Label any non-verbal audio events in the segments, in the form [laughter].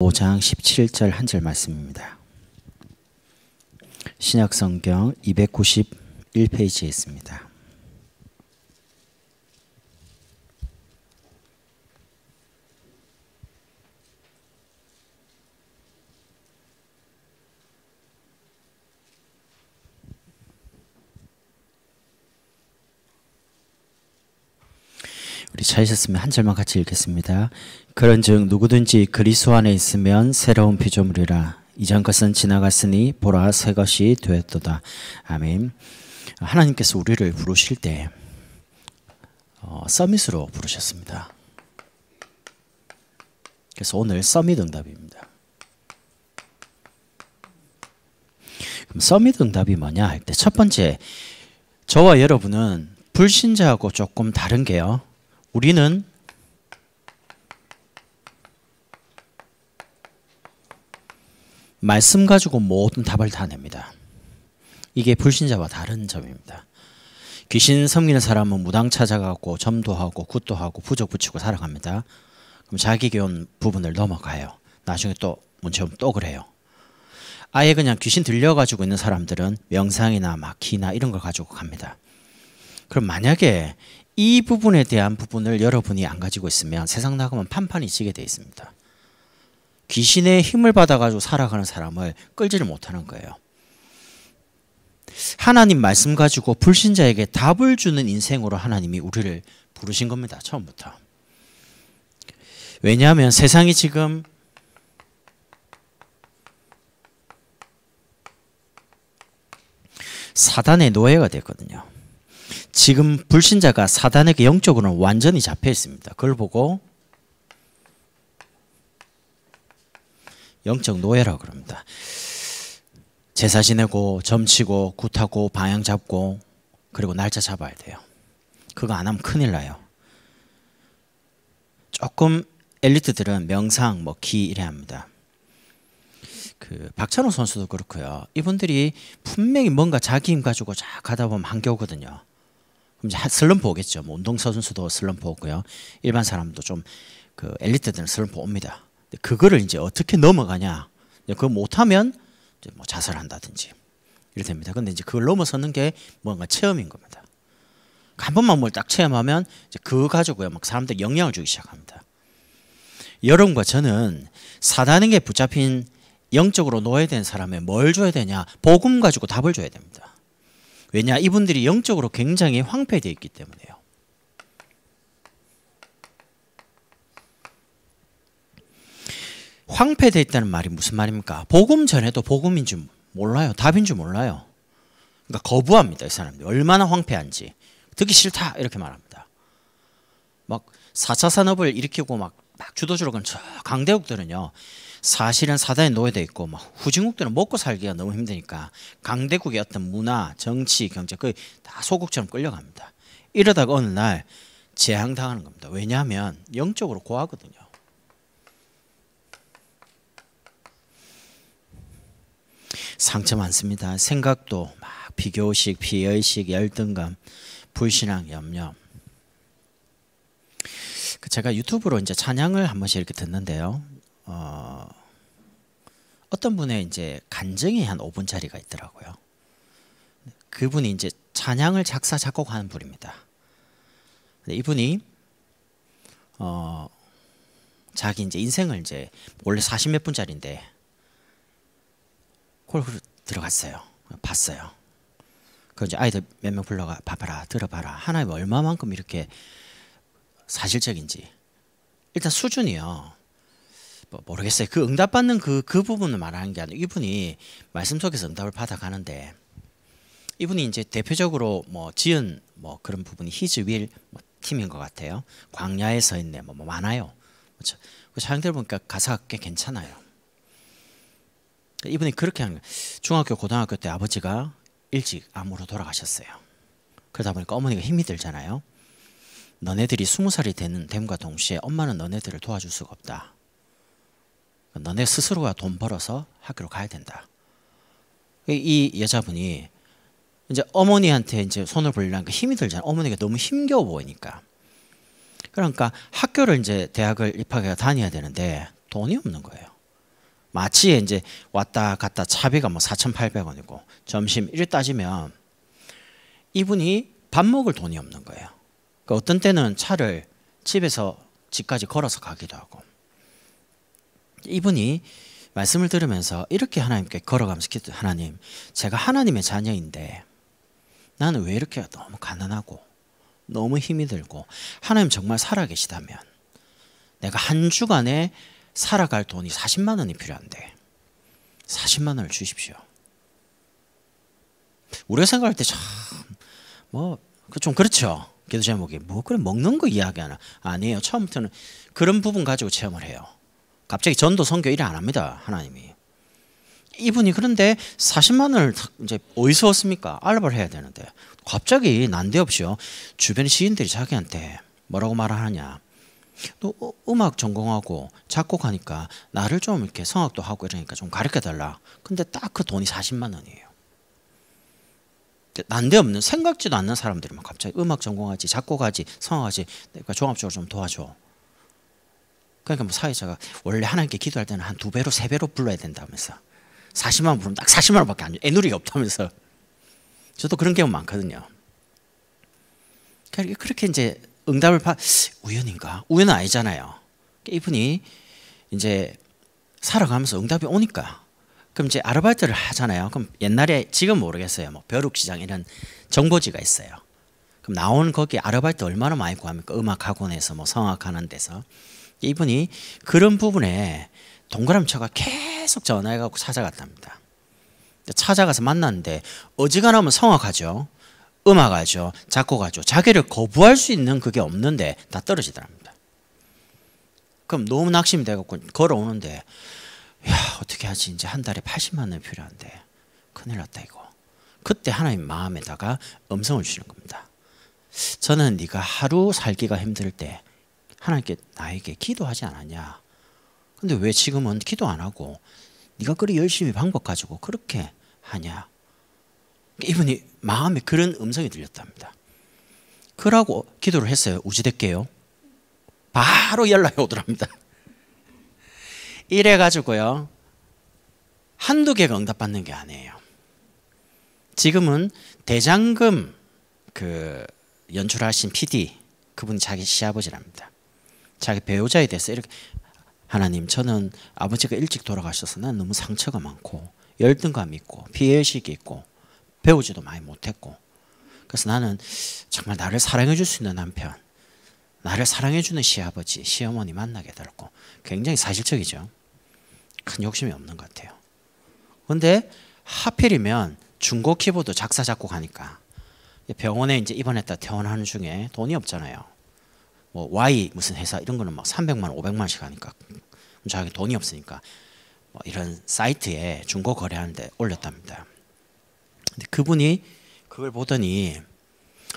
5장 17절 한 절 말씀입니다. 신약성경 291페이지에 있습니다. 우리 찾으셨으면 한 절만 같이 읽겠습니다. 그런즉 누구든지 그리스도 안에 있으면 새로운 피조물이라 이전 것은 지나갔으니 보라 새 것이 되었도다. 아멘. 하나님께서 우리를 부르실 때 어, 서밋으로 부르셨습니다. 그래서 오늘 서밋 응답입니다. 그럼 서밋 응답이 뭐냐 할때첫 번째 저와 여러분은 불신자하고 조금 다른 게요. 우리는 말씀 가지고 모든 답을 다 냅니다. 이게 불신자와 다른 점입니다. 귀신 섬기는 사람은 무당 찾아가고 점도 하고 굿도 하고 부적 붙이고 살아갑니다. 그럼 자기 교훈 부분을 넘어가요. 나중에 또 문제 면또 그래요. 아예 그냥 귀신 들려가지고 있는 사람들은 명상이나 마키나 이런 걸 가지고 갑니다. 그럼 만약에 이 부분에 대한 부분을 여러분이 안 가지고 있으면 세상 나가면 판판이 지게 돼 있습니다. 귀신의 힘을 받아가지고 살아가는 사람을 끌지를 못하는 거예요. 하나님 말씀 가지고 불신자에게 답을 주는 인생으로 하나님이 우리를 부르신 겁니다. 처음부터. 왜냐하면 세상이 지금 사단의 노예가 됐거든요. 지금 불신자가 사단에게 영적으로는 완전히 잡혀 있습니다. 그걸 보고 영적 노예라고 그럽니다. 제사 지내고 점치고 굿하고 방향 잡고 그리고 날짜 잡아야 돼요. 그거 안 하면 큰일 나요. 조금 엘리트들은 명상, 뭐기 이래 합니다. 그 박찬호 선수도 그렇고요. 이분들이 분명히 뭔가 자기 힘 가지고 쫙 가다 보면 한겨우거든요. 그럼 이제 슬럼프 오겠죠. 뭐 운동선수도 슬럼프 오고요. 일반 사람도 좀 그 엘리트들은 슬럼프 옵니다. 그거를 이제 어떻게 넘어가냐. 그거 못하면 뭐 자살한다든지 이렇게 됩니다. 근데 이제 그걸 넘어서는 게 뭔가 체험인 겁니다. 한 번만 뭘 딱 체험하면 이제 그거 가지고요. 막 사람들 영향을 주기 시작합니다. 여러분과 저는 사단에게 붙잡힌 영적으로 노예된 사람에 뭘 줘야 되냐? 복음 가지고 답을 줘야 됩니다. 왜냐? 이분들이 영적으로 굉장히 황폐되어 있기 때문에요. 황폐되어 있다는 말이 무슨 말입니까? 복음 전에도 복음인 줄 몰라요. 답인 줄 몰라요. 그러니까 거부합니다. 이 사람들이 얼마나 황폐한지 듣기 싫다 이렇게 말합니다. 막 4차 산업을 일으키고 막, 막주도적으로저 강대국들은요. 사실은 사단에 놓여져 있고 막 후진국들은 먹고 살기가 너무 힘드니까 강대국의 어떤 문화, 정치, 경제 거의 다 소국처럼 끌려갑니다. 이러다가 어느 날 재앙당하는 겁니다. 왜냐하면 영적으로 고하거든요. 상처 많습니다. 생각도 막 비교식, 비의식, 열등감, 불신앙, 염려. 그 제가 유튜브로 이제 찬양을 한 번씩 이렇게 듣는데요. 어, 어떤 분의 이제 간증이 한 5분짜리가 있더라고요. 그분이 이제 찬양을 작사 작곡하는 분입니다. 근데 이분이 어, 자기 이제 인생을 이제 원래 40몇 분짜리인데 골프를 들어갔어요. 봤어요. 그 이제 아이들 몇 명 불러가 봐봐라 들어봐라 하나에 뭐 얼마만큼 이렇게 사실적인지 일단 수준이요. 뭐 모르겠어요. 그 응답 받는 그 그 부분을 말하는 게 아니고 이분이 말씀 속에서 응답을 받아가는데 이분이 이제 대표적으로 뭐 지은 뭐 그런 부분이 히즈윌 뭐 팀인 것 같아요. 광야에 서 있네 뭐, 뭐 많아요. 그렇죠. 그 자영들 보니까 가사가 꽤 괜찮아요. 이분이 그렇게 한 거예요. 중학교 고등학교 때 아버지가 일찍 암으로 돌아가셨어요. 그러다 보니까 어머니가 힘이 들잖아요. 너네들이 스무 살이 되는 됨과 동시에 엄마는 너네들을 도와줄 수가 없다. 너네 스스로가 돈 벌어서 학교로 가야 된다. 이 여자분이 이제 어머니한테 이제 손을 벌리려니까 힘이 들잖아요. 어머니가 너무 힘겨워 보이니까. 그러니까 학교를 이제 대학을 입학해서 다녀야 되는데 돈이 없는 거예요. 마치 이제 왔다 갔다 차비가 뭐 4,800원이고 점심 이 따지면 이분이 밥 먹을 돈이 없는 거예요. 그러니까 어떤 때는 차를 집에서 집까지 걸어서 가기도 하고 이분이 말씀을 들으면서 이렇게 하나님께 걸어가면서 기도 하나님 제가 하나님의 자녀인데 나는 왜 이렇게 너무 가난하고 너무 힘이 들고 하나님 정말 살아계시다면 내가 한 주간에 살아갈 돈이 40만 원이 필요한데 40만 원을 주십시오. 우리가 생각할 때 참뭐좀 그 그렇죠. 기도 제목이 뭐 그래 먹는 거 이야기하나 아니에요. 처음부터는 그런 부분 가지고 체험을 해요. 갑자기 전도 선교 일을 안 합니다. 하나님이 이분이 그런데 40만 원을 이제 어디서 얻습니까? 알바를 해야 되는데 갑자기 난데없이요 주변 시인들이 자기한테 뭐라고 말하냐 또 어, 음악 전공하고 작곡하니까 나를 좀 이렇게 성악도 하고 이러니까 좀 가르쳐 달라. 근데 딱 그 돈이 40만 원이에요. 난데없는 생각지도 않는 사람들이 막 갑자기 음악 전공하지 작곡하지 성악하지 그러니까 종합적으로 좀 도와줘. 그러니까 뭐 사회자가 원래 하나님께 기도할 때는 한 두 배로 세 배로 불러야 된다면서 40만 원 부르면 딱 40만 원밖에 안 줘. 애누리가 없다면서. 저도 그런 경우 많거든요. 그러니까 그렇게 이제 응답을 받 우연인가? 우연은 아니잖아요. 이분이 이제 살아가면서 응답이 오니까 그럼 이제 아르바이트를 하잖아요. 그럼 옛날에 지금 모르겠어요. 뭐 벼룩시장 이런 정보지가 있어요. 그럼 나온 거기 아르바이트 얼마나 많이 구합니까? 음악 학원에서 뭐 성악하는 데서 이분이 그런 부분에 동그라미처가 계속 전화해갖고 찾아갔답니다. 찾아가서 만났는데 어지간하면 성악하죠. 음악하죠. 작곡하죠. 자기를 거부할 수 있는 그게 없는데 다 떨어지더랍니다. 그럼 너무 낙심이 돼갖고 걸어오는데 야 어떻게 하지 이제 한 달에 80만 원 필요한데 큰일 났다 이거. 그때 하나님 마음에다가 음성을 주시는 겁니다. 저는 네가 하루 살기가 힘들 때 하나님께 나에게 기도하지 않았냐. 근데 왜 지금은 기도 안 하고 네가 그리 열심히 방법 가지고 그렇게 하냐. 이분이 마음에 그런 음성이 들렸답니다. 그러고 기도를 했어요. 우지대께요. 바로 연락이 오더랍니다. 이래가지고요. 한두 개가 응답받는 게 아니에요. 지금은 대장금 그 연출하신 PD 그분이 자기 시아버지랍니다. 자기 배우자에 대해서 이렇게 하나님 저는 아버지가 일찍 돌아가셔서 난 너무 상처가 많고 열등감 있고 피해의식이 있고 배우지도 많이 못했고 그래서 나는 정말 나를 사랑해 줄 수 있는 남편 나를 사랑해 주는 시아버지 시어머니 만나게 되었고 굉장히 사실적이죠 큰 욕심이 없는 것 같아요 근데 하필이면 중고 키보드 작사 작곡하니까 병원에 이제 입원했다 퇴원하는 중에 돈이 없잖아요 뭐 Y 무슨 회사 이런 거는 막 300만 500만씩 하니까 저에게 돈이 없으니까 뭐 이런 사이트에 중고 거래하는데 올렸답니다 근데 그분이 그걸 보더니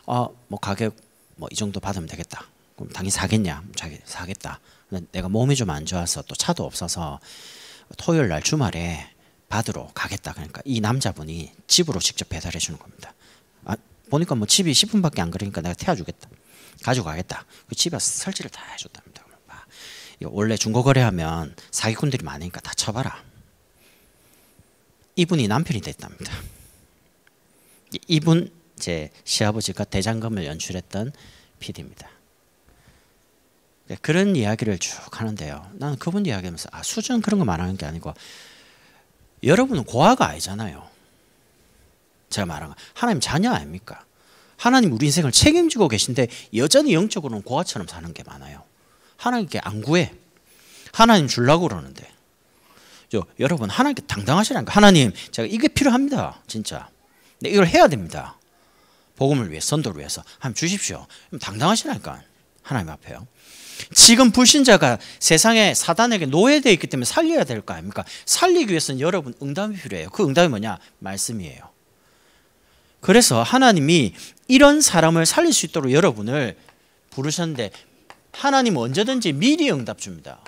어뭐 아, 가격 뭐 이 정도 받으면 되겠다. 그럼 당연히 사겠냐? 자기 사겠다. 근데 내가 몸이 좀 안 좋아서 또 차도 없어서 토요일 날 주말에 받으러 가겠다. 그러니까 이 남자분이 집으로 직접 배달해 주는 겁니다. 아, 보니까 뭐 집이 10분밖에 안그러니까 내가 태워주겠다. 가져가겠다. 그 집에 설치를 다 해줬답니다. 이거 원래 중고거래하면 사기꾼들이 많으니까 다 쳐봐라. 이분이 남편이 됐답니다. 이분 제 시아버지가 대장금을 연출했던 PD입니다. 네, 그런 이야기를 쭉 하는데요. 나는 그분 이야기하면서 아 수준 그런 거 말하는 게 아니고 여러분은 고아가 아니잖아요. 제가 말한 거 하나님 자녀 아닙니까? 하나님 우리 인생을 책임지고 계신데 여전히 영적으로는 고아처럼 사는 게 많아요. 하나님께 안 구해. 하나님 줄라고 그러는데. 여러분 하나님께 당당하시라는 거. 하나님 제가 이게 필요합니다. 진짜. 근데 네, 이걸 해야 됩니다. 복음을 위해 선도를 위해서 한번 주십시오. 당당하시니까 하나님 앞에요. 지금 불신자가 세상에 사단에게 노예되어 있기 때문에 살려야 될 거 아닙니까? 살리기 위해서는 여러분 응답이 필요해요. 그 응답이 뭐냐? 말씀이에요. 그래서 하나님이 이런 사람을 살릴 수 있도록 여러분을 부르셨는데 하나님 언제든지 미리 응답 줍니다.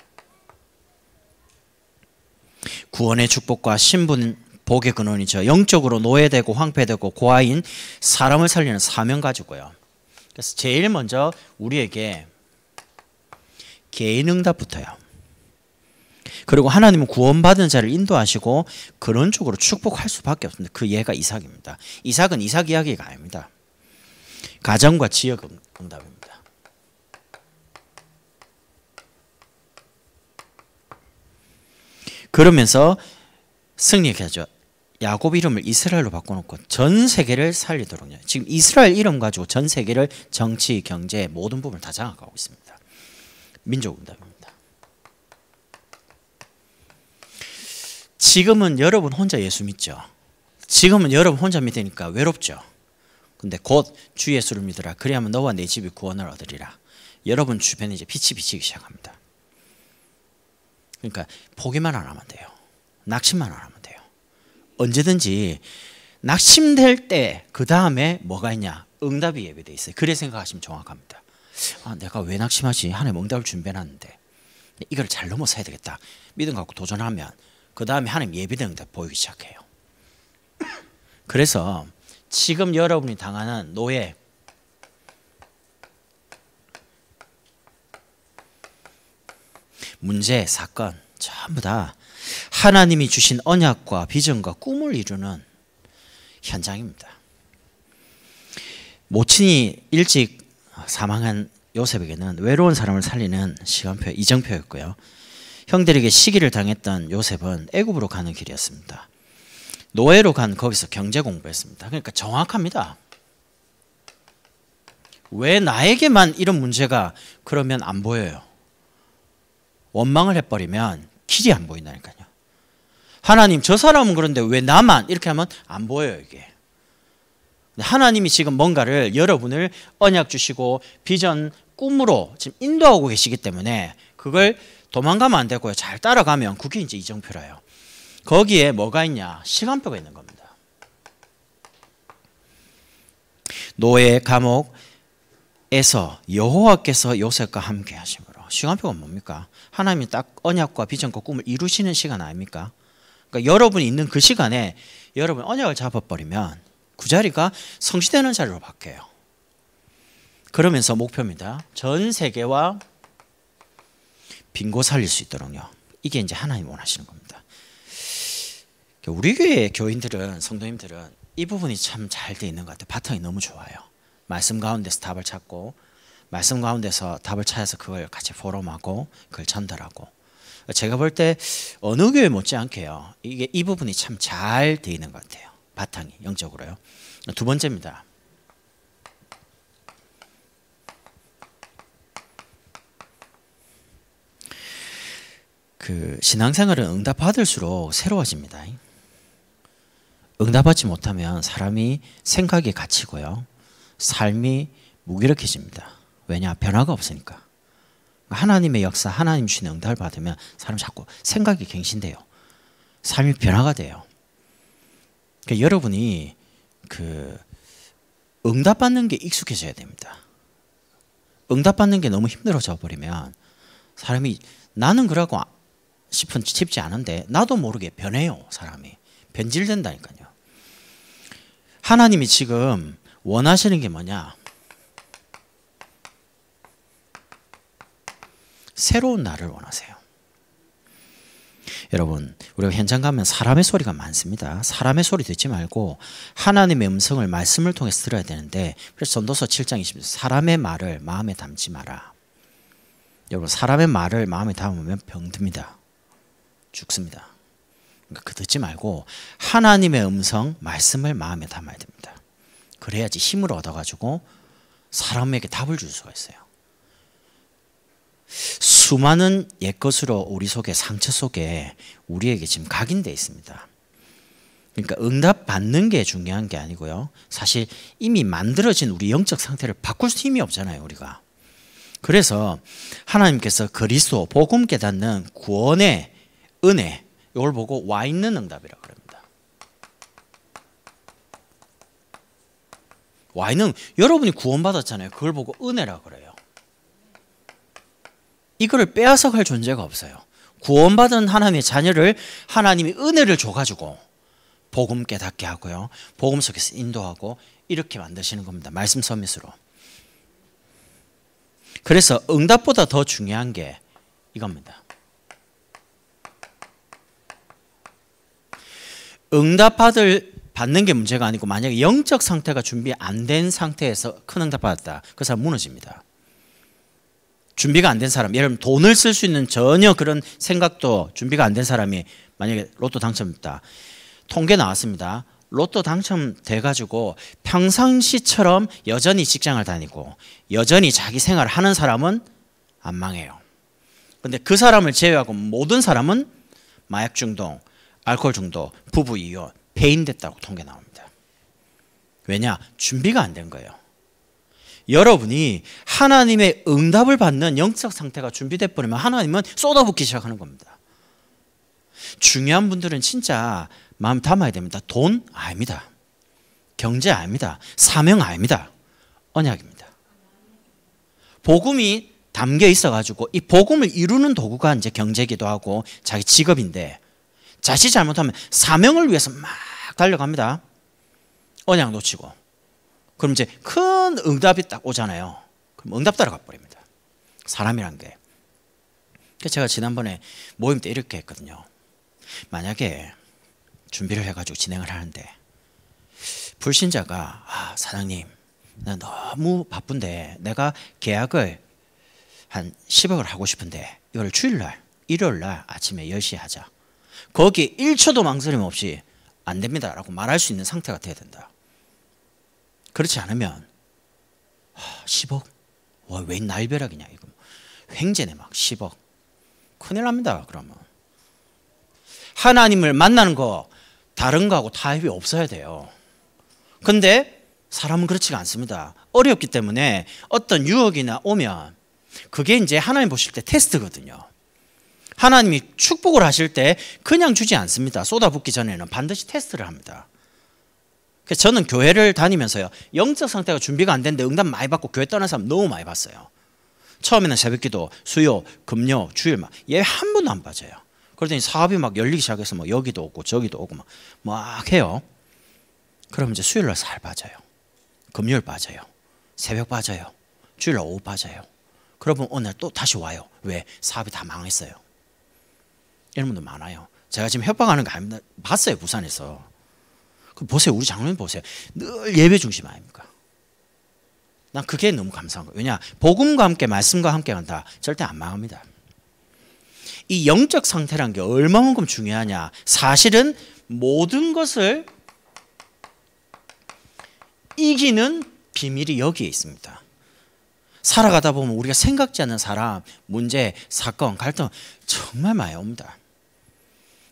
구원의 축복과 신분 복의 근원이죠. 영적으로 노예되고 황폐되고 고아인 사람을 살리는 사명 가지고요. 그래서 제일 먼저 우리에게 개인 응답부터요. 그리고 하나님은 구원받은 자를 인도하시고 그런 쪽으로 축복할 수밖에 없습니다. 그 예가 이삭입니다. 이삭은 이삭 이야기가 아닙니다. 가정과 지역 응답입니다. 그러면서 승리하죠. 야곱 이름을 이스라엘로 바꿔놓고 전 세계를 살리도록요. 지금 이스라엘 이름 가지고 전 세계를 정치, 경제 모든 부분을 다 장악하고 있습니다. 민족응답입니다. 지금은 여러분 혼자 예수 믿죠. 지금은 여러분 혼자 믿으니까 외롭죠. 근데 곧 주 예수를 믿으라. 그래야만 너와 내 집이 구원을 얻으리라. 여러분 주변에 이제 빛이 비치기 시작합니다. 그러니까 포기만 안 하면 돼요. 낙심만 안 하면 돼요. 언제든지 낙심될 때 그 다음에 뭐가 있냐? 응답이 예배되어 있어요. 그래 생각하시면 정확합니다. 아, 내가 왜 낙심하지? 하나님 응답을 준비해놨는데 이걸 잘 넘어서야 되겠다. 믿음 갖고 도전하면 그 다음에 하나님 예배된 응답 보이기 시작해요. [coughs] 그래서 지금 여러분이 당하는 노예 문제, 사건 전부 다 하나님이 주신 언약과 비전과 꿈을 이루는 현장입니다. 모친이 일찍 사망한 요셉에게는 외로운 사람을 살리는 시간표 이정표였고요. 형들에게 시기를 당했던 요셉은 애굽으로 가는 길이었습니다. 노예로 간 거기서 경제 공부했습니다. 그러니까 정확합니다. 왜 나에게만 이런 문제가 그러면 안 보여요? 원망을 해버리면 길이 안 보인다니까요. 하나님 저 사람은 그런데 왜 나만 이렇게 하면 안 보여요 이게. 하나님이 지금 뭔가를 여러분을 언약 주시고 비전 꿈으로 지금 인도하고 계시기 때문에 그걸 도망가면 안 되고요. 잘 따라가면 그게 이제 이정표라요. 거기에 뭐가 있냐? 시간표가 있는 겁니다. 노예 감옥에서 여호와께서 요셉과 함께 하심을 시간표가 뭡니까? 하나님이 딱 언약과 비전과 꿈을 이루시는 시간 아닙니까? 그러니까 여러분이 있는 그 시간에 여러분 언약을 잡아버리면 그 자리가 성취되는 자리로 바뀌어요. 그러면서 목표입니다. 전 세계와 빈고 살릴 수 있도록요. 이게 이제 하나님 원하시는 겁니다. 우리 교회 교인들은 성도님들은 이 부분이 참 잘 돼 있는 것 같아요. 바탕이 너무 좋아요. 말씀 가운데 스탑을 찾고 말씀 가운데서 답을 찾아서 그걸 같이 포럼하고 그걸 전달하고 제가 볼 때 어느 교회 못지않게요 이게 이 부분이 참 잘 돼 있는 것 같아요 바탕이 영적으로요 두 번째입니다 그 신앙생활은 응답받을수록 새로워집니다 응답받지 못하면 사람이 생각이 갇히고요 삶이 무기력해집니다 왜냐? 변화가 없으니까. 하나님의 역사, 하나님 주신 응답을 받으면 사람 자꾸 생각이 갱신돼요. 삶이 변화가 돼요. 그러니까 여러분이 그 응답받는 게 익숙해져야 됩니다. 응답받는 게 너무 힘들어져 버리면 사람이 나는 그러고 아, 싶은 쉽지 않은데 나도 모르게 변해요 사람이 변질된다니까요. 하나님이 지금 원하시는 게 뭐냐? 새로운 나를 원하세요. 여러분, 우리가 현장 가면 사람의 소리가 많습니다. 사람의 소리 듣지 말고 하나님의 음성을 말씀을 통해서 들어야 되는데 그래서 전도서 7장 20절 사람의 말을 마음에 담지 마라. 여러분, 사람의 말을 마음에 담으면 병듭니다. 죽습니다. 그러니까 그 듣지 말고 하나님의 음성, 말씀을 마음에 담아야 됩니다. 그래야지 힘을 얻어가지고 사람에게 답을 줄 수가 있어요. 수많은 옛것으로 우리 속에 상처 속에 우리에게 지금 각인돼 있습니다. 그러니까 응답 받는 게 중요한 게 아니고요. 사실 이미 만들어진 우리 영적 상태를 바꿀 힘이 없잖아요, 우리가. 그래서 하나님께서 그리스도 복음 깨닫는 구원의 은혜 이걸 보고 와 있는 응답이라고 그럽니다. 와 있는 여러분이 구원받았잖아요. 그걸 보고 은혜라 그래요. 이거를 빼앗아 갈 존재가 없어요. 구원받은 하나님의 자녀를 하나님이 은혜를 줘가지고 복음 깨닫게 하고요. 복음 속에서 인도하고 이렇게 만드시는 겁니다. 말씀 서밋으로. 그래서 응답보다 더 중요한 게 이겁니다. 응답받을 받는 게 문제가 아니고 만약에 영적 상태가 준비 안 된 상태에서 큰 응답 받았다. 그 사람 무너집니다. 준비가 안 된 사람, 예를 들면 돈을 쓸 수 있는 전혀 그런 생각도 준비가 안 된 사람이 만약에 로또 당첨됐다. 통계 나왔습니다. 로또 당첨돼 가지고 평상시처럼 여전히 직장을 다니고 여전히 자기 생활을 하는 사람은 안 망해요. 근데 그 사람을 제외하고 모든 사람은 마약 중독, 알코올 중독, 부부 이혼, 폐인됐다고 통계 나옵니다. 왜냐? 준비가 안 된 거예요. 여러분이 하나님의 응답을 받는 영적 상태가 준비돼 버리면 하나님은 쏟아붓기 시작하는 겁니다. 중요한 분들은 진짜 마음 담아야 됩니다. 돈 아닙니다. 경제 아닙니다. 사명 아닙니다. 언약입니다. 복음이 담겨 있어 가지고 이 복음을 이루는 도구가 이제 경제기도 하고 자기 직업인데 자칫 잘못하면 사명을 위해서 막 달려갑니다. 언약 놓치고 그럼 이제 큰 응답이 딱 오잖아요. 그럼 응답 따라가 버립니다. 사람이란 게. 제가 지난번에 모임 때 이렇게 했거든요. 만약에 준비를 해가지고 진행을 하는데 불신자가 아, 사장님 나 너무 바쁜데 내가 계약을 한 10억을 하고 싶은데 이걸 주일날 일요일날 아침에 10시에 하자. 거기에 1초도 망설임 없이 안 됩니다라고 말할 수 있는 상태가 돼야 된다. 그렇지 않으면 10억? 와, 웬 날벼락이냐 이거. 횡재네 막 10억. 큰일 납니다. 그러면 하나님을 만나는 거 다른 거하고 타협이 없어야 돼요. 근데 사람은 그렇지가 않습니다. 어렵기 때문에 어떤 유혹이나 오면 그게 이제 하나님 보실 때 테스트거든요. 하나님이 축복을 하실 때 그냥 주지 않습니다. 쏟아붓기 전에는 반드시 테스트를 합니다. 그래서 저는 교회를 다니면서요. 영적 상태가 준비가 안 됐는데 응답 많이 받고 교회 떠난 사람 너무 많이 봤어요. 처음에는 새벽기도, 수요, 금요, 주일 막예한 번도 안 빠져요. 그러더니 사업이 막 열리기 시작해서 뭐 여기도 오고 저기도 오고 막, 막 해요. 그럼 이제 수요일 날 살 빠져요. 금요일 빠져요. 새벽 빠져요. 주일 날 오후 빠져요. 그러면 오늘 또 다시 와요. 왜? 사업이 다 망했어요. 이런 분들 많아요. 제가 지금 협박하는 거 아닙니다. 봤어요, 부산에서. 그 보세요. 우리 장로님 보세요. 늘 예배 중심 아닙니까? 난 그게 너무 감사한 거예요. 왜냐? 복음과 함께 말씀과 함께 간다. 절대 안 망합니다. 이 영적 상태란 게 얼마만큼 중요하냐? 사실은 모든 것을 이기는 비밀이 여기에 있습니다. 살아가다 보면 우리가 생각지 않는 사람, 문제, 사건, 갈등 정말 많이 옵니다.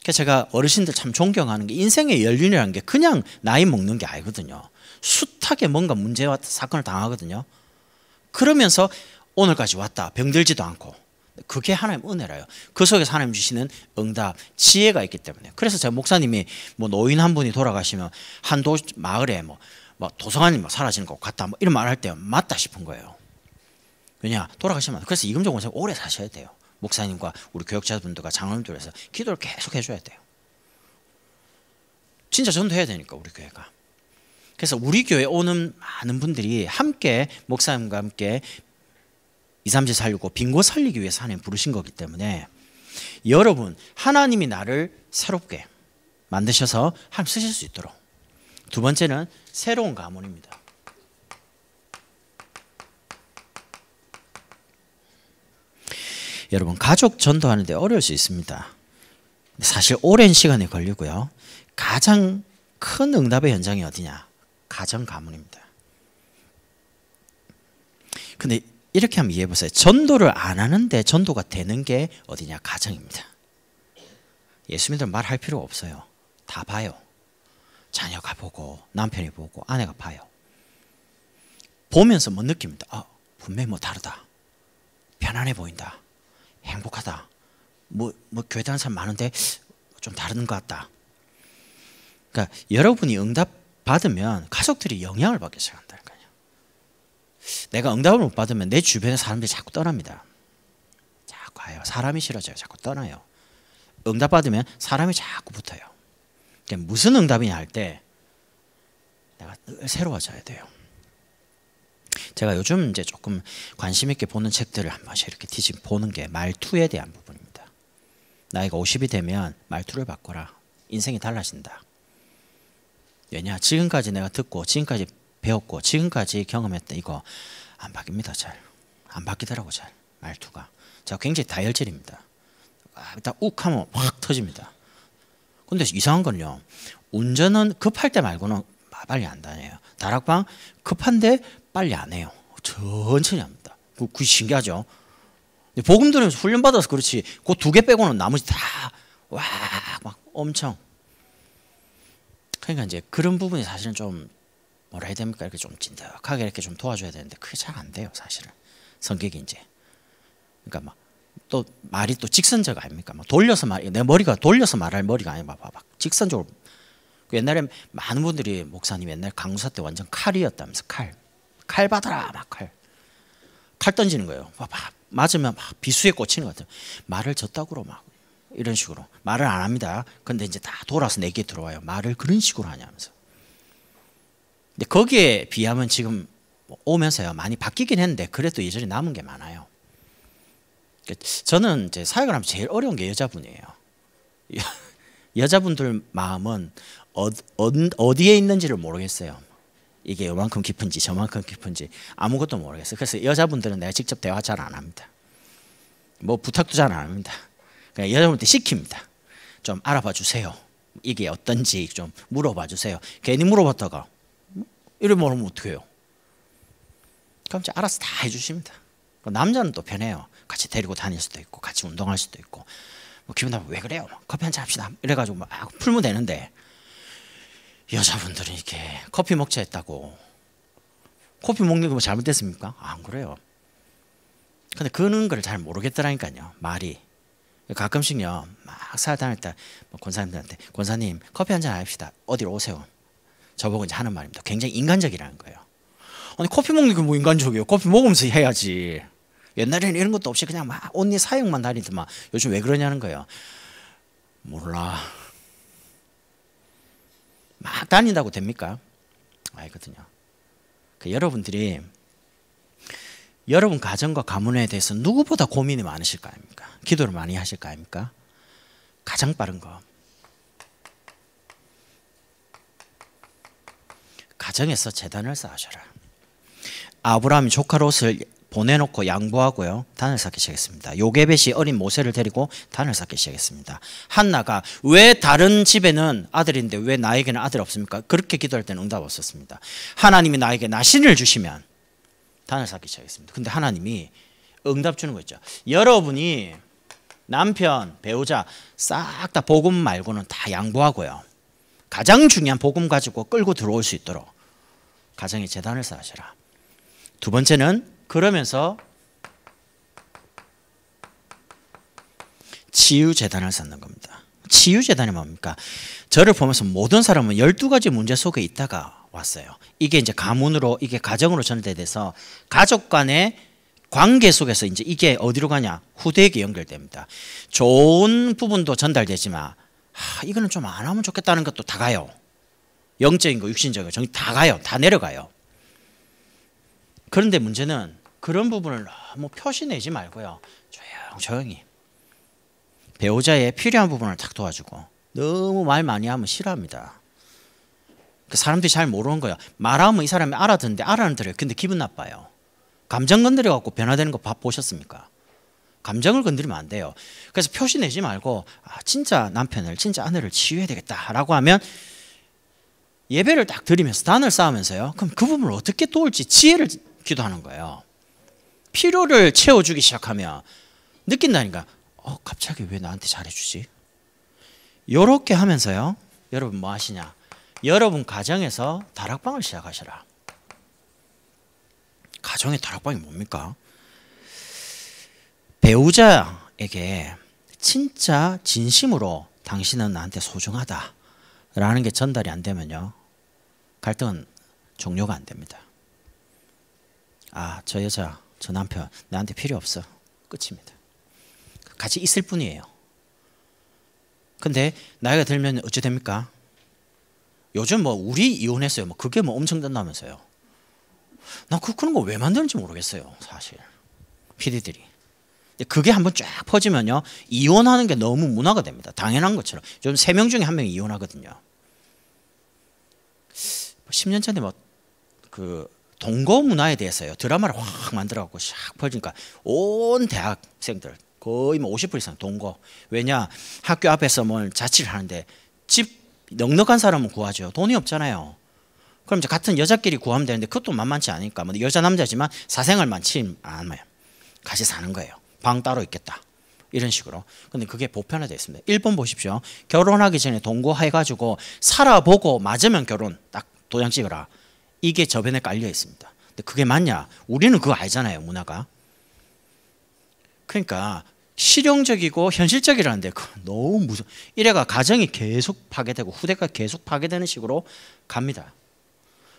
그래서 제가 어르신들 참 존경하는 게 인생의 연륜이라는 게 그냥 나이 먹는 게 아니거든요. 숱하게 뭔가 문제와 사건을 당하거든요. 그러면서 오늘까지 왔다. 병들지도 않고. 그게 하나님 은혜라요. 그 속에서 하나님 주시는 응답, 지혜가 있기 때문에. 그래서 제가 목사님이 뭐 노인 한 분이 돌아가시면 한도 마을에 뭐, 뭐 도서관이 뭐 사라지는 것 같다. 뭐 이런 말 할 때 맞다 싶은 거예요. 왜냐 돌아가시면 그래서 이금종 원생 오래 사셔야 돼요. 목사님과 우리 교육자분들과 장로님들에서 기도를 계속 해줘야 돼요. 진짜 전도해야 되니까 우리 교회가. 그래서 우리 교회 오는 많은 분들이 함께 목사님과 함께 2, 3제 살리고 빈고 살리기 위해서 하나님 부르신 거기 때문에 여러분 하나님이 나를 새롭게 만드셔서 함 쓰실 수 있도록 두 번째는 새로운 가문입니다. 여러분 가족 전도하는데 어려울 수 있습니다. 사실 오랜 시간이 걸리고요. 가장 큰 응답의 현장이 어디냐? 가정 가문입니다. 근데 이렇게 한번 이해해 보세요. 전도를 안 하는데 전도가 되는 게 어디냐? 가정입니다. 예수 믿으 말할 필요 없어요. 다 봐요. 자녀가 보고 남편이 보고 아내가 봐요. 보면서 뭐 느낍니다. 아, 분명히 뭐 다르다. 편안해 보인다. 행복하다. 뭐, 뭐 교회 다니는 사람 많은데 좀 다른 것 같다. 그러니까 여러분이 응답 받으면 가족들이 영향을 받기 시작한다니까요. 내가 응답을 못 받으면 내 주변의 사람들이 자꾸 떠납니다. 자꾸 와요. 사람이 싫어져요. 자꾸 떠나요. 응답 받으면 사람이 자꾸 붙어요. 그러니까 무슨 응답이냐 할 때 내가 새로워져야 돼요. 제가 요즘 이제 조금 관심 있게 보는 책들을 한 번씩 이렇게 뒤집 보는 게 말투에 대한 부분입니다. 나이가 50이 되면 말투를 바꿔라. 인생이 달라진다. 왜냐? 지금까지 내가 듣고 지금까지 배웠고 지금까지 경험했던 이거 안 바뀝니다. 잘. 안 바뀌더라고 잘. 말투가. 제가 굉장히 다혈질입니다. 아, 욱 하면 확 터집니다. 근데 이상한 건요. 운전은 급할 때 말고는 빨리 안 다녀요. 다락방 급한데 빨리 안 해요. 천천히 합니다. 그, 그 신기하죠. 복음 들으 훈련 받아서 그렇지. 그 두 개 빼고는 나머지 다 와 막 엄청. 그러니까 이제 그런 부분이 사실은 좀 뭐라 해야 됩니까? 이렇게 좀 진득하게 이렇게 좀 도와줘야 되는데 그게 잘 안 돼요, 사실은. 성격이 이제. 그러니까 막 또 말이 또 직선적 아닙니까? 막 돌려서 말, 내 머리가 돌려서 말할 머리가 아니야. 막, 막 직선적으로 그 옛날에 많은 분들이 목사님 옛날 강사 때 완전 칼이었다면서 칼. 칼 받아라 막 칼. 칼 던지는 거예요. 막, 막 맞으면 막 비수에 꽂히는 것 같아요. 말을 졌다고로막 이런 식으로 말을 안 합니다. 근데 이제 다 돌아서 내게 들어와요. 말을 그런 식으로 하냐면서. 근데 거기에 비하면 지금 뭐 오면서요 많이 바뀌긴 했는데 그래도 예전에 남은 게 많아요. 그 저는 이제 사역을 하면 제일 어려운 게 여자분이에요. [laughs] 여자분들 마음은 어, 디에 있는지를 모르겠어요. 이게 요만큼 깊은지 저만큼 깊은지 아무것도 모르겠어요. 그래서 여자분들은 내가 직접 대화 잘 안 합니다. 뭐 부탁도 잘 안 합니다. 그냥 그러니까 여자분들테 시킵니다. 좀 알아봐 주세요. 이게 어떤지 좀 물어봐 주세요. 괜히 물어봤다가 이래 모르면 어떡해요. 그럼 이제 알아서 다 해주십니다. 남자는 또 편해요. 같이 데리고 다닐 수도 있고 같이 운동할 수도 있고 뭐 기분 나면 왜 그래요? 커피 한잔 합시다. 이래가지고 막 풀면 되는데 여자분들은 이렇게 커피 먹자 했다고 커피 먹는 거뭐 잘못됐습니까? 안 그래요. 근데 그런 걸잘 모르겠더라니까요. 말이. 가끔씩요. 막 사다닐 때 뭐 권사님들한테 권사님 커피 한잔 합시다. 어디로 오세요. 저보고 이제 하는 말입니다. 굉장히 인간적이라는 거예요. 아니 커피 먹는 게 뭐 인간적이에요. 커피 먹으면서 해야지. 옛날에는 이런 것도 없이 그냥 막 언니 사육만 다니더만 요즘 왜 그러냐는 거예요. 몰라. 막 다닌다고 됩니까? 아니거든요. 그 여러분들이 여러분 가정과 가문에 대해서 누구보다 고민이 많으실 거 아닙니까? 기도를 많이 하실 거 아닙니까? 가장 빠른 거. 가정에서 재단을 쌓으셔라. 아브라함이 조카 롯을 보내놓고 양보하고요. 단을 쌓기 시작했습니다. 요게벳이 어린 모세를 데리고 단을 쌓기 시작했습니다. 한나가 왜 다른 집에는 아들인데 왜 나에게는 아들 없습니까? 그렇게 기도할 때는 응답 없었습니다. 하나님이 나에게 나신을 주시면 단을 쌓기 시작했습니다. 근데 하나님이 응답 주는 거 있죠. 여러분이 남편, 배우자 싹 다 복음 말고는 다 양보하고요. 가장 중요한 복음 가지고 끌고 들어올 수 있도록 가정의 재단을 쌓으시라. 두 번째는 그러면서 치유재단을 쌓는 겁니다. 치유재단이 뭡니까? 저를 보면서 모든 사람은 12가지 문제 속에 있다가 왔어요. 이게 이제 가문으로, 이게 가정으로 전달돼서 가족 간의 관계 속에서 이제 이게 어디로 가냐? 후대에게 연결됩니다. 좋은 부분도 전달되지만, 하, 이거는 좀 안 하면 좋겠다는 것도 다 가요. 영적인 거, 육신적인 거, 다 가요. 다 내려가요. 그런데 문제는 그런 부분을 너무 표시내지 말고요. 조용조용히 배우자의 필요한 부분을 탁 도와주고 너무 말 많이 하면 싫어합니다. 그 사람들이 잘 모르는 거예요. 말하면 이 사람이 알아듣는데 알아들어요. 근데 기분 나빠요. 감정 건드려 갖고 변화되는 거봐 보셨습니까? 감정을 건드리면 안 돼요. 그래서 표시 내지 말고 아, 진짜 남편을 진짜 아내를 치유해야 되겠다라고 하면 예배를 딱 드리면서 단을 쌓으면서요. 그럼 그 부분을 어떻게 도울지 지혜를 기도하는 거예요. 필요를 채워주기 시작하면 느낀다니까. 어, 갑자기 왜 나한테 잘해주지? 요렇게 하면서요. 여러분 뭐 하시냐? 여러분 가정에서 다락방을 시작하시라. 가정의 다락방이 뭡니까? 배우자에게 진짜 진심으로 당신은 나한테 소중하다 라는 게 전달이 안 되면요 갈등은 종료가 안 됩니다 아 저 여자 저 남편 나한테 필요 없어. 끝입니다. 같이 있을 뿐이에요. 근데 나이가 들면 어찌 됩니까? 요즘 뭐 우리 이혼했어요. 뭐 그게 뭐 엄청 된다면서요. 나 그, 그런 거 왜 만드는지 모르겠어요. 사실. 피디들이. 그게 한번 쫙 퍼지면요. 이혼하는 게 너무 문화가 됩니다. 당연한 것처럼. 요즘 세 명 중에 한 명이 이혼하거든요. 10년 뭐 전에 뭐그 동거 문화에 대해서요. 드라마를 확 만들어 갖고 샥 퍼지니까 온 대학생들 거의 뭐50% 이상 동거. 왜냐? 학교 앞에서 뭘 자취를 하는데 집 넉넉한 사람은 구하죠. 돈이 없잖아요. 그럼 이제 같은 여자끼리 구하면 되는데 그것도 만만치 않으니까 뭐 여자 남자지만 사생활 많지 않아요. 같이 사는 거예요. 방 따로 있겠다. 이런 식으로. 근데 그게 보편화되어 있습니다. 일본 보십시오. 결혼하기 전에 동거해가지고 살아보고 맞으면 결혼 딱 도장 찍어라. 이게 저변에 깔려 있습니다. 근데 그게 맞냐? 우리는 그거 알잖아요, 문화가. 그러니까 실용적이고 현실적이라는데 그 너무 무서. 이래가 가정이 계속 파괴되고 후대가 계속 파괴되는 식으로 갑니다.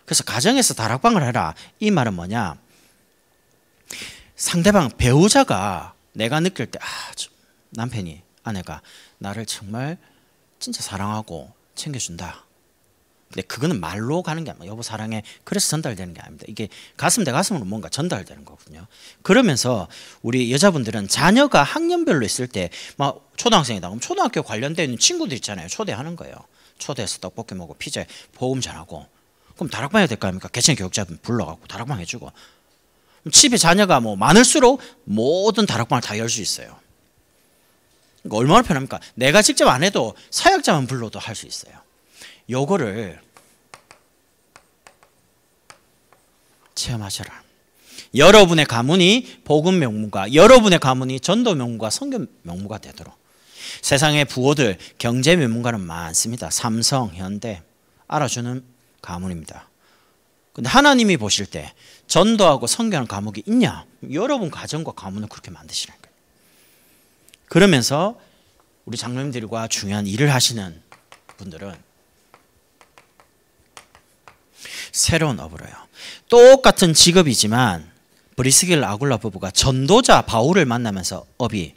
그래서 가정에서 다락방을 해라. 이 말은 뭐냐? 상대방 배우자가 내가 느낄 때 아, 남편이 아내가 나를 정말 진짜 사랑하고 챙겨준다. 근데 그거는 말로 가는 게 아니라 여보 사랑해 그래서 전달되는 게 아닙니다. 이게 가슴 대 가슴으로 뭔가 전달되는 거거든요. 그러면서 우리 여자분들은 자녀가 학년별로 있을 때 막 초등학생이다 그럼 초등학교 관련된 친구들 있잖아요. 초대하는 거예요. 초대해서 떡볶이 먹고 피자 보험 전하고 그럼 다락방 해야 될 거 아닙니까? 개천 교육자분 불러갖고 다락방 해주고 집에 자녀가 뭐 많을수록 모든 다락방을 다 열 수 있어요. 그러니까 얼마나 편합니까? 내가 직접 안 해도 사역자만 불러도 할 수 있어요. 요거를 체험하셔라. 여러분의 가문이 복음 명문과 여러분의 가문이 전도 명문과 성교 명문가 되도록 세상의 부호들 경제 명문가는 많습니다. 삼성, 현대 알아주는 가문입니다. 근데 하나님이 보실 때 전도하고 성교하는 목이 있냐? 여러분 가정과 가문을 그렇게 만드시는 거예요. 그러면서 우리 장로님들과 중요한 일을 하시는 분들은 새로운 업으로요. 똑같은 직업이지만 브리스길 아굴라 부부가 전도자 바울을 만나면서 업이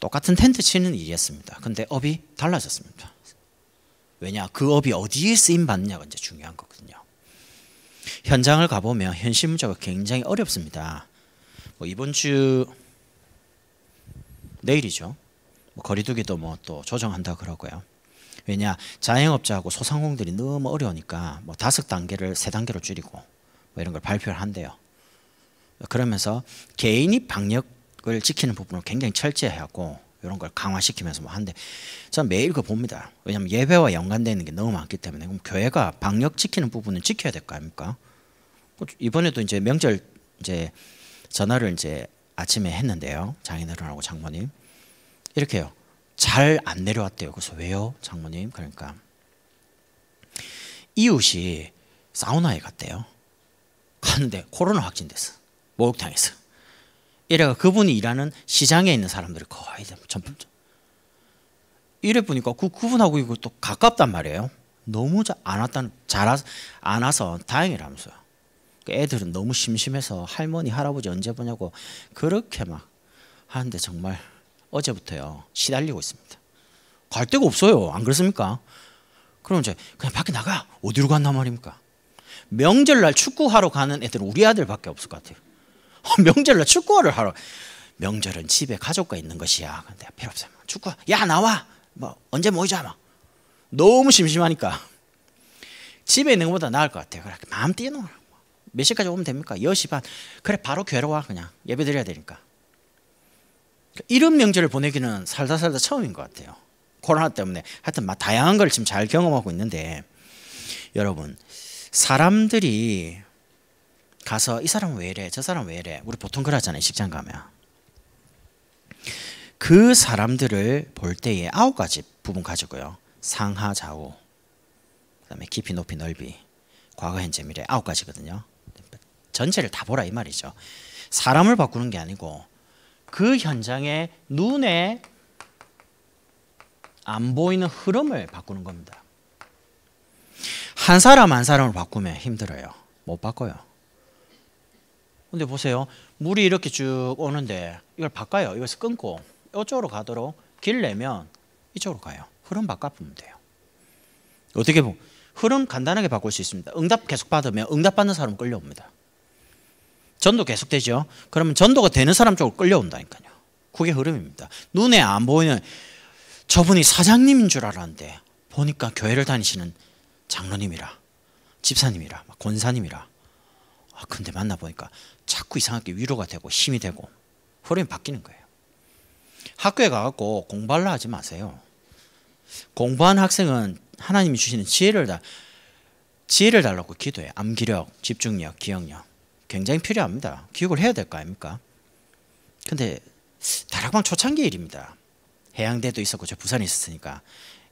똑같은 텐트 치는 일이었습니다. 근데 업이 달라졌습니다. 왜냐? 그 업이 어디에 쓰임 받느냐가 이제 중요한 거거든요. 현장을 가보면 현실 문제가 굉장히 어렵습니다. 뭐 이번 주 내일이죠. 뭐 거리두기도 뭐 또 조정한다 그러고요. 왜냐 자영업자하고 소상공들이 너무 어려우니까 뭐 다섯 단계를 세 단계로 줄이고 뭐 이런 걸 발표를 한대요. 그러면서 개인이 방역을 지키는 부분을 굉장히 철저히 하고 이런 걸 강화시키면서 뭐한데 저는 매일 그 봅니다. 왜냐하면 예배와 연관되어 있는 게 너무 많기 때문에 그럼 교회가 방역 지키는 부분은 지켜야 될 거 아닙니까? 뭐 이번에도 이제 명절 이제 전화를 이제 아침에 했는데요. 장인어른하고 장모님 이렇게요. 잘안 내려왔대요. 그래서 왜요, 장모님? 그러니까 이웃이 사우나에 갔대요. 갔는데 코로나 확진됐어. 목욕탕에서. 이래가 그분이 일하는 시장에 있는 사람들이 거의 전품 이래 보니까 그 그분하고 이거 또 가깝단 말이에요. 너무 안 왔다는 잘안 와서 다행이라면서 그 애들은 너무 심심해서 할머니 할아버지 언제 보냐고 그렇게 막 하는데 정말 어제부터요 시달리고 있습니다. 갈 데가 없어요. 안 그렇습니까? 그럼 이제 그냥 밖에 나가 어디로 간단 말입니까? 명절날 축구하러 가는 애들은 우리 아들밖에 없을 것 같아요. 아, 명절날 축구를 하러 명절은 집에 가족과 있는 것이야. 근데 필요 없어. 요 축구 야 나와. 뭐 언제 모이자 막 뭐. 너무 심심하니까 집에 있는 것보다 나을 것 같아요. 그래 마음 뛰어놓으라몇 시까지 오면 됩니까? 10시 반. 그래 바로 괴로워 그냥 예배 드려야 되니까. 이런 명절을 보내기는 살다 살다 처음인 것 같아요. 코로나 때문에 하여튼 막 다양한 걸 지금 잘 경험하고 있는데 여러분 사람들이 가서 이 사람 왜 이래 저 사람 왜 이래 우리 보통 그러잖아요 직장 가면 그 사람들을 볼 때에 아홉 가지 부분 가지고요 상하 좌우 그다음에 깊이 높이 넓이 과거 현재 미래 아홉 가지거든요 전체를 다 보라 이 말이죠 사람을 바꾸는 게 아니고 그 현장의 눈에 안 보이는 흐름을 바꾸는 겁니다. 한 사람 한 사람을 바꾸면 힘들어요. 못 바꿔요. 근데 보세요. 물이 이렇게 쭉 오는데 이걸 바꿔요. 여기서 끊고 이쪽으로 가도록 길 내면 이쪽으로 가요. 흐름 바꿔보면 돼요. 어떻게 보면 흐름 간단하게 바꿀 수 있습니다. 응답 계속 받으면 응답받는 사람 끌려옵니다. 전도 계속되죠. 그러면 전도가 되는 사람 쪽으로 끌려온다니까요. 그게 흐름입니다. 눈에 안 보이는 저분이 사장님인 줄 알았는데 보니까 교회를 다니시는 장로님이라 집사님이라 권사님이라 아, 근데 만나보니까 자꾸 이상하게 위로가 되고 힘이 되고 흐름이 바뀌는 거예요. 학교에 가갖고 공부하려 하지 마세요. 공부한 학생은 하나님이 주시는 지혜를 다 지혜를 달라고 기도해. 암기력, 집중력, 기억력. 굉장히 필요합니다. 기억을 해야 될 거 아닙니까? 근데 다락방 초창기 일입니다. 해양대도 있었고 저 부산에 있었으니까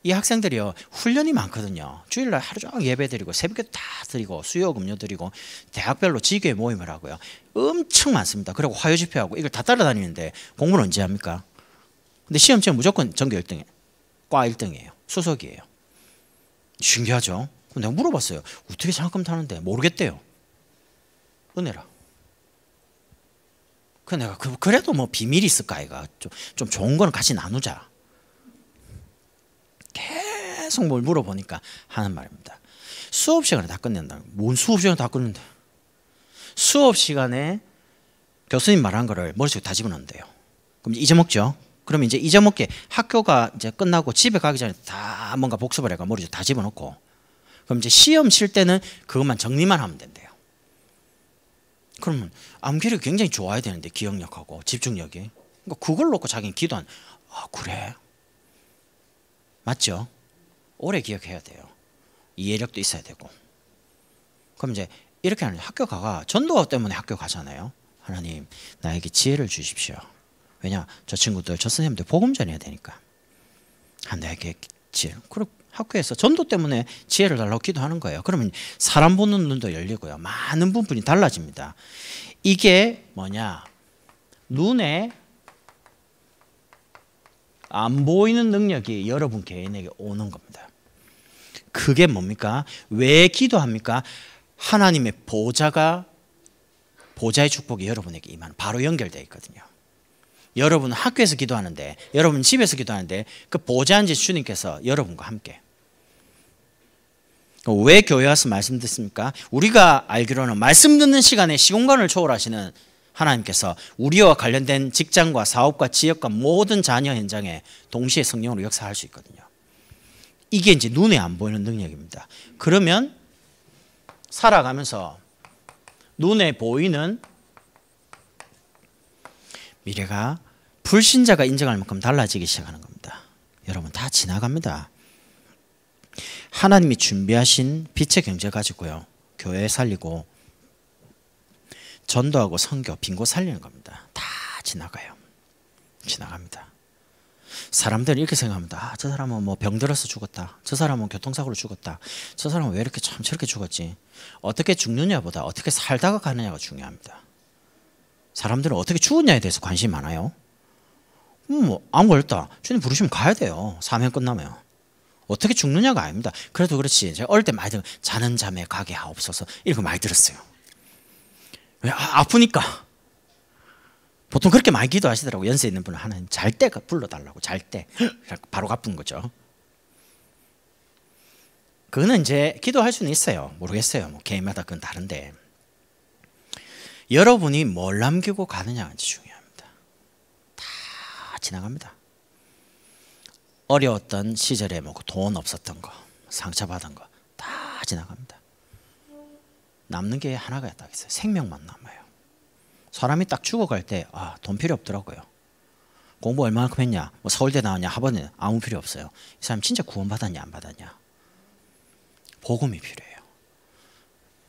이 학생들이요 훈련이 많거든요. 주일날 하루 종일 예배드리고 새벽에다 드리고 수요 금요 드리고 대학별로 지교 모임을 하고요. 엄청 많습니다. 그리고 화요 집회하고 이걸 다 따라다니는데 공부는 언제 합니까? 근데 시험치는 무조건 전교 1등에 과 1등이에요. 수석이에요. 신기하죠? 근데 내가 물어봤어요. 어떻게 장학금 타는데 모르겠대요. 은혜라. 그 내가 그, 그래도 뭐 비밀이 있을까 이가 좀 좋은 거는 같이 나누자. 계속 뭘 물어보니까 하는 말입니다. 수업 시간에 다 끝낸다. 뭔 수업 시간에 다 끝낸다. 수업 시간에 교수님 말한 거를 머릿속에 다 집어넣는데요. 그럼 잊어먹죠. 그러면 이제 잊어먹게 학교가 이제 끝나고 집에 가기 전에 다 뭔가 복습을 해가 머릿속에 다 집어넣고 그럼 이제 시험 칠 때는 그것만 정리만 하면 된대. 그러면 암기를 굉장히 좋아야 되는데 기억력하고 집중력이 그러니까 그걸 놓고 자기는 기도한 아 그래 맞죠? 오래 기억해야 돼요 이해력도 있어야 되고 그럼 이제 이렇게 하는 학교 가가 전도가 때문에 학교 가잖아요 하나님 나에게 지혜를 주십시오 왜냐 저 친구들 저 선생님들 복음 전해야 되니까 아, 나 나에게 지혜 그럼 학교에서 전도 때문에 지혜를 달라고 기도하는 거예요. 그러면 사람 보는 눈도 열리고요. 많은 부분이 달라집니다. 이게 뭐냐? 눈에 안 보이는 능력이 여러분 개인에게 오는 겁니다. 그게 뭡니까? 왜 기도합니까? 하나님의 보좌가 보좌의 축복이 여러분에게 임하 바로 연결되어 있거든요. 여러분 학교에서 기도하는데 여러분 집에서 기도하는데 그 보좌인 지 주님께서 여러분과 함께 왜 교회 와서 말씀듣습니까? 우리가 알기로는 말씀 듣는 시간에 시공간을 초월하시는 하나님께서 우리와 관련된 직장과 사업과 지역과 모든 자녀 현장에 동시에 성령으로 역사할 수 있거든요. 이게 이제 눈에 안 보이는 능력입니다. 그러면 살아가면서 눈에 보이는 미래가 불신자가 인정할 만큼 달라지기 시작하는 겁니다. 여러분 다 지나갑니다. 하나님이 준비하신 빛의 경제 가지고요. 교회 살리고 전도하고 성교 빈고 살리는 겁니다. 다 지나가요. 지나갑니다. 사람들은 이렇게 생각합니다. 아, 저 사람은 뭐 병들어서 죽었다. 저 사람은 교통사고로 죽었다. 저 사람은 왜 이렇게 참 저렇게 죽었지? 어떻게 죽느냐보다 어떻게 살다가 가느냐가 중요합니다. 사람들은 어떻게 죽었냐에 대해서 관심이 많아요. 음, 뭐, 아무 걸렸다. 주님 부르시면 가야 돼요. 사명 끝나면. 어떻게 죽느냐가 아닙니다. 그래도 그렇지. 제가 어릴 때 많이 들 자는 잠에 가게 하옵소서 이런 거 많이 들었어요. 왜 아, 아프니까. 보통 그렇게 많이 기도하시더라고 연세 있는 분은 하나님 잘때 그 불러달라고 잘 때 바로 갚은 거죠. 그거는 이제 기도할 수는 있어요. 모르겠어요. 뭐 개인마다 그건 다른데 여러분이 뭘 남기고 가느냐가 중요합니다. 다 지나갑니다. 어려웠던 시절에 뭐돈 그 없었던 거, 상처받은 거 다 지나갑니다. 남는 게 하나가 딱 있어요. 생명만 남아요. 사람이 딱 죽어갈 때아돈 필요 없더라고요. 공부 얼마만큼 했냐, 뭐 서울대 나왔냐, 하버드 아무 필요 없어요. 이 사람 진짜 구원받았냐 안 받았냐. 복음이 필요해요.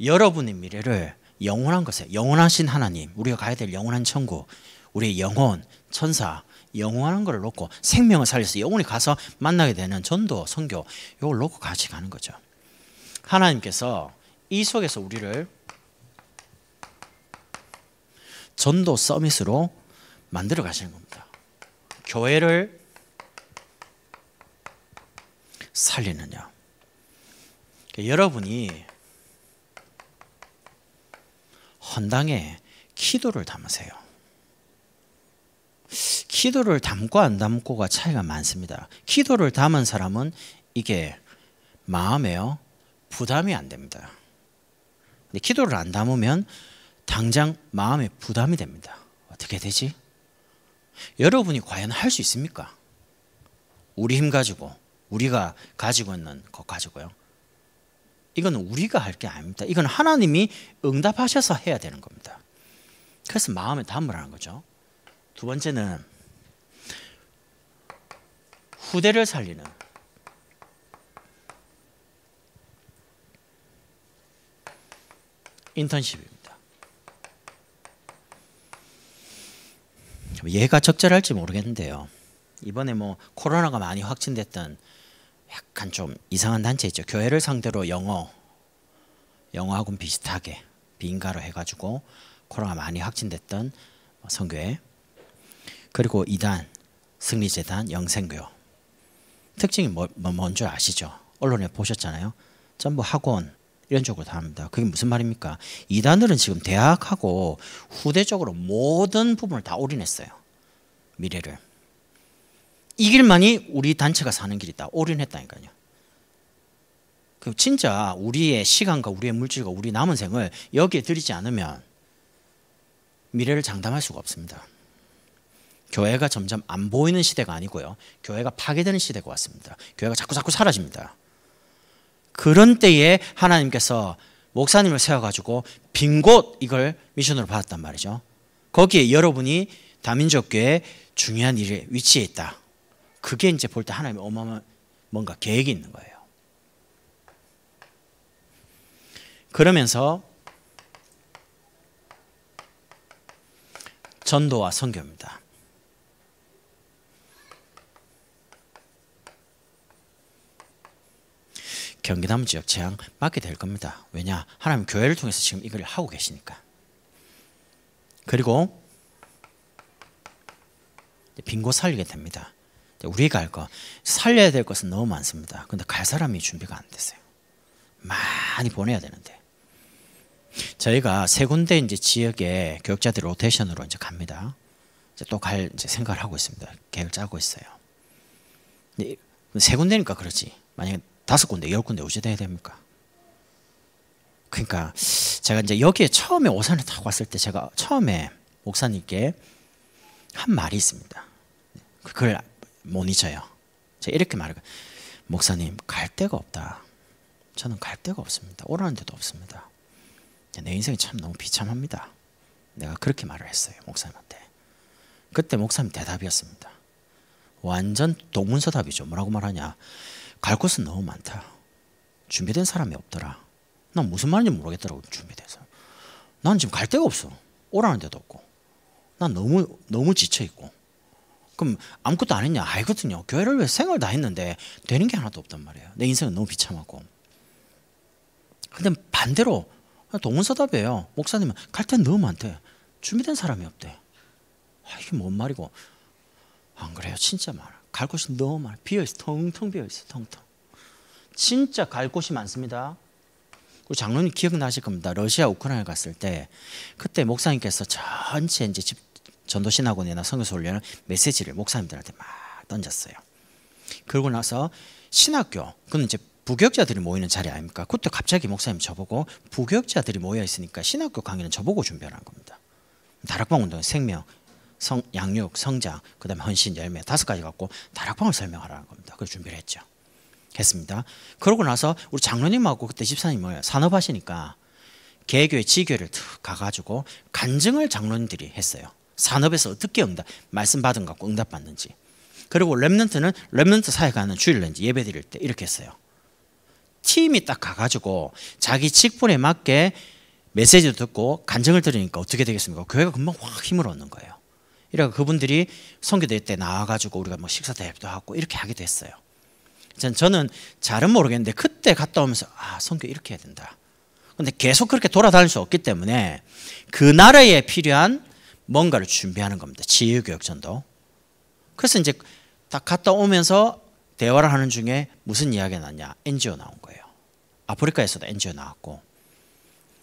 여러분의 미래를 영원한 것에 영원하신 하나님, 우리가 가야 될 영원한 천국, 우리의 영혼, 천사, 영원한 걸 놓고 생명을 살려서 영원히 가서 만나게 되는 전도, 선교 이걸 놓고 같이 가는 거죠. 하나님께서 이 속에서 우리를 전도 서밋으로 만들어 가시는 겁니다. 교회를 살리느냐. 그러니까 여러분이 헌당에 기도를 담으세요. 기도를 담고 안 담고가 차이가 많습니다. 기도를 담은 사람은 이게 마음에요 부담이 안 됩니다. 근데 기도를 안 담으면 당장 마음에 부담이 됩니다. 어떻게 되지? 여러분이 과연 할 수 있습니까? 우리 힘 가지고 우리가 가지고 있는 것 가지고요. 이건 우리가 할 게 아닙니다. 이건 하나님이 응답하셔서 해야 되는 겁니다. 그래서 마음에 담으라는 거죠. 두 번째는 후대를 살리는 인턴십입니다. 얘가 적절할지 모르겠는데요. 이번에 뭐 코로나가 많이 확진됐던 약간 좀 이상한 단체 있죠. 교회를 상대로 영어 영어하고 비슷하게 빈가로 해가지고 코로나 많이 확진됐던 성교회 그리고 이단 승리재단 영생교 특징이 뭐, 뭐, 뭔줄 아시죠? 언론에 보셨잖아요. 전부 학원 이런 쪽으로 다 합니다. 그게 무슨 말입니까? 이단들은 지금 대학하고 후대적으로 모든 부분을 다 올인했어요. 미래를. 이 길만이 우리 단체가 사는 길이다. 올인했다니까요. 그 진짜 우리의 시간과 우리의 물질과 우리 남은 생을 여기에 들이지 않으면 미래를 장담할 수가 없습니다. 교회가 점점 안 보이는 시대가 아니고요. 교회가 파괴되는 시대가 왔습니다. 교회가 자꾸 자꾸 사라집니다. 그런 때에 하나님께서 목사님을 세워가지고 빈 곳 이걸 미션으로 받았단 말이죠. 거기에 여러분이 다민족교회 중요한 일에 위치해 있다. 그게 이제 볼 때 하나님의 어마어마한 뭔가 계획이 있는 거예요. 그러면서 전도와 성교입니다 경기남 지역 재앙 받게 될 겁니다. 왜냐? 하나님 교회를 통해서 지금 이걸 하고 계시니까. 그리고 빈고 살리게 됩니다. 우리가 할 거, 살려야 될 것은 너무 많습니다. 근데 갈 사람이 준비가 안 됐어요. 많이 보내야 되는데. 저희가 세 군데 이제 지역에 교육자들 로테이션으로 이제 갑니다. 이제 또 갈 생각을 하고 있습니다. 계획 을 짜고 있어요. 근데 세 군데니까 그렇지. 만약에 다섯 군데, 열 군데 우지돼야 됩니까? 그러니까 제가 이제 여기에 처음에 오산에 타고 왔을 때 제가 처음에 목사님께 한 말이 있습니다. 그걸 못 잊어요. 제가 이렇게 말해 목사님 갈 데가 없다. 저는 갈 데가 없습니다. 오라는 데도 없습니다. 내 인생이 참 너무 비참합니다. 내가 그렇게 말을 했어요. 목사님한테. 그때 목사님 대답이었습니다. 완전 동문서답이죠. 뭐라고 말하냐. 갈 곳은 너무 많다. 준비된 사람이 없더라. 난 무슨 말인지 모르겠더라고 준비돼서. 난 지금 갈 데가 없어. 오라는 데도 없고. 난 너무 너무 지쳐 있고. 그럼 아무것도 안 했냐? 아니거든요. 교회를 왜 생활 다 했는데 되는 게 하나도 없단 말이에요. 내 인생은 너무 비참하고. 근데 반대로 동문서답이에요. 목사님은 갈데 너무 많대. 준비된 사람이 없대. 아, 이게 뭔 말이고. 안 그래요. 진짜 많아. 갈 곳이 너무 많아. 비어있어. 텅텅 비어있어. 텅텅. 진짜 갈 곳이 많습니다. 그 장로님 기억나실 겁니다. 러시아 우크라이나 갔을 때 그때 목사님께서 전체 이제 집 전도신학원이나 성교수 훈련 메시지를 목사님들한테 막 던졌어요. 그러고 나서 신학교 그는 이제 부교역자들이 모이는 자리 아닙니까? 그때 갑자기 목사님 저보고 부교역자들이 모여 있으니까 신학교 강의는 저보고 준비하는 겁니다. 다락방 운동 생명 성, 양육, 성장, 그 다음에 헌신, 열매 다섯 가지 갖고 다락방을 설명하라는 겁니다. 그걸 준비를 했죠. 했습니다. 그러고 나서 우리 장로님하고 그때 집사님을 산업하시니까 개교의 지교를 가가지고 간증을 장로님들이 했어요. 산업에서 어떻게 응답 말씀 받은 갖고 응답 받는지. 그리고 랩런트는 랩런트 사역하는 주일렌지 예배 드릴 때 이렇게 했어요. 팀이 딱 가가지고 자기 직분에 맞게 메시지를 듣고 간증을 들으니까 어떻게 되겠습니까? 교회가 금방 확 힘을 얻는 거예요. 이래서 그분들이 성교대때 나와가지고 우리가 뭐 식사 대회도 하고 이렇게 하게 됐어요. 전 저는 잘은 모르겠는데 그때 갔다 오면서 아 선교 이렇게 해야 된다. 근데 계속 그렇게 돌아다닐 수 없기 때문에 그 나라에 필요한 뭔가를 준비하는 겁니다. 지휘교육 전도. 그래서 이제 딱 갔다 오면서 대화를 하는 중에 무슨 이야기가 났냐? NGO 나온 거예요. 아프리카에서도 NGO 나왔고.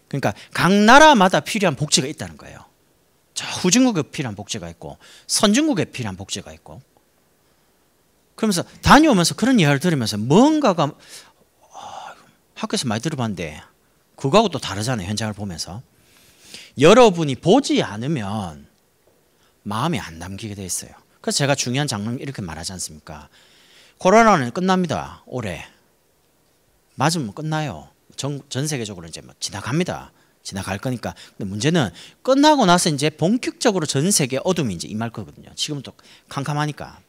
그러니까 각 나라마다 필요한 복지가 있다는 거예요. 자, 후진국에 필요한 복지가 있고 선진국에 필요한 복지가 있고 그러면서 다녀오면서 그런 이야기를 들으면서 뭔가가 어, 학교에서 많이 들어봤는데 그거하고 또 다르잖아요 현장을 보면서 여러분이 보지 않으면 마음이 안 남기게 돼 있어요 그래서 제가 중요한 장면 이렇게 말하지 않습니까 코로나는 끝납니다 올해 맞으면 끝나요 전, 전 세계적으로 이제 뭐 지나갑니다 지나갈 거니까. 근데 문제는 끝나고 나서 이제 본격적으로 전 세계 어둠이 이제 임할 거거든요. 지금도 캄캄하니까.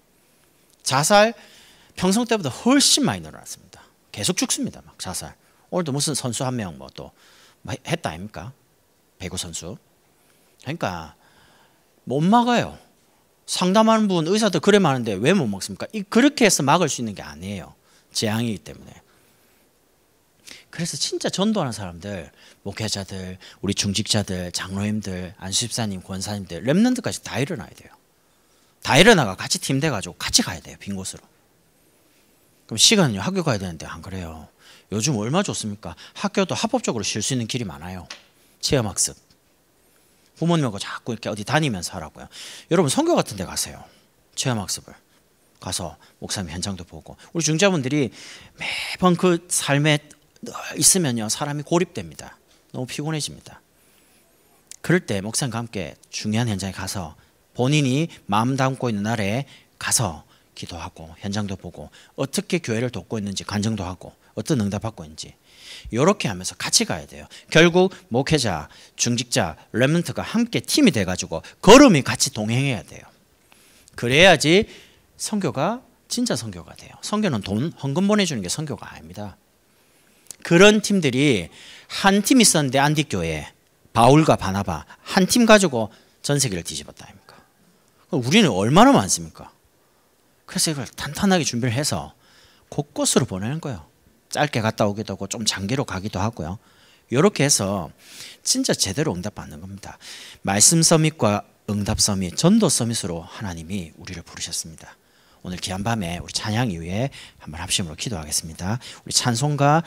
자살 평성 때보다 훨씬 많이 늘어났습니다. 계속 죽습니다. 막 자살. 오늘도 무슨 선수 한 명 뭐또 뭐 했다 아닙니까? 배구 선수. 그러니까 못 막아요. 상담하는 분 의사도 그래 많은데 왜 못 막습니까? 이 그렇게 해서 막을 수 있는 게 아니에요. 재앙이기 때문에. 그래서 진짜 전도하는 사람들, 목회자들, 우리 중직자들, 장로님들, 안수집사님, 권사님들, 랩런드까지 다 일어나야 돼요. 다 일어나가 같이 팀 돼가지고 같이 가야 돼요. 빈 곳으로. 그럼 시간은요. 학교 가야 되는데 안 그래요. 요즘 얼마 좋습니까? 학교도 합법적으로 쉴 수 있는 길이 많아요. 체험학습. 부모님하고 자꾸 이렇게 어디 다니면서 하라고요. 여러분 성교 같은 데 가세요. 체험학습을. 가서 목사님 현장도 보고 우리 중자분들이 매번 그 삶의 늘 있으면요 사람이 고립됩니다. 너무 피곤해집니다. 그럴 때 목사님과 함께 중요한 현장에 가서 본인이 마음 담고 있는 날에 가서 기도하고 현장도 보고 어떻게 교회를 돕고 있는지 간증도 하고 어떤 응답 받고 있는지 이렇게 하면서 같이 가야 돼요. 결국 목회자, 중직자, 레멘트가 함께 팀이 돼가지고 걸음이 같이 동행해야 돼요. 그래야지 선교가 진짜 선교가 돼요. 선교는 돈 헌금 보내주는 게 선교가 아닙니다. 그런 팀들이 한 팀 있었는데 안디 교에 바울과 바나바 한 팀 가지고 전 세계를 뒤집었다 아닙니까? 우리는 얼마나 많습니까? 그래서 이걸 탄탄하게 준비를 해서 곳곳으로 보내는 거예요. 짧게 갔다 오기도 하고 좀 장기로 가기도 하고요. 이렇게 해서 진짜 제대로 응답받는 겁니다. 말씀 서밋과 응답 서밋, 전도 서밋으로 하나님이 우리를 부르셨습니다. 오늘 귀한 밤에 우리 찬양 이후에 한번 합심으로 기도하겠습니다. 우리 찬송가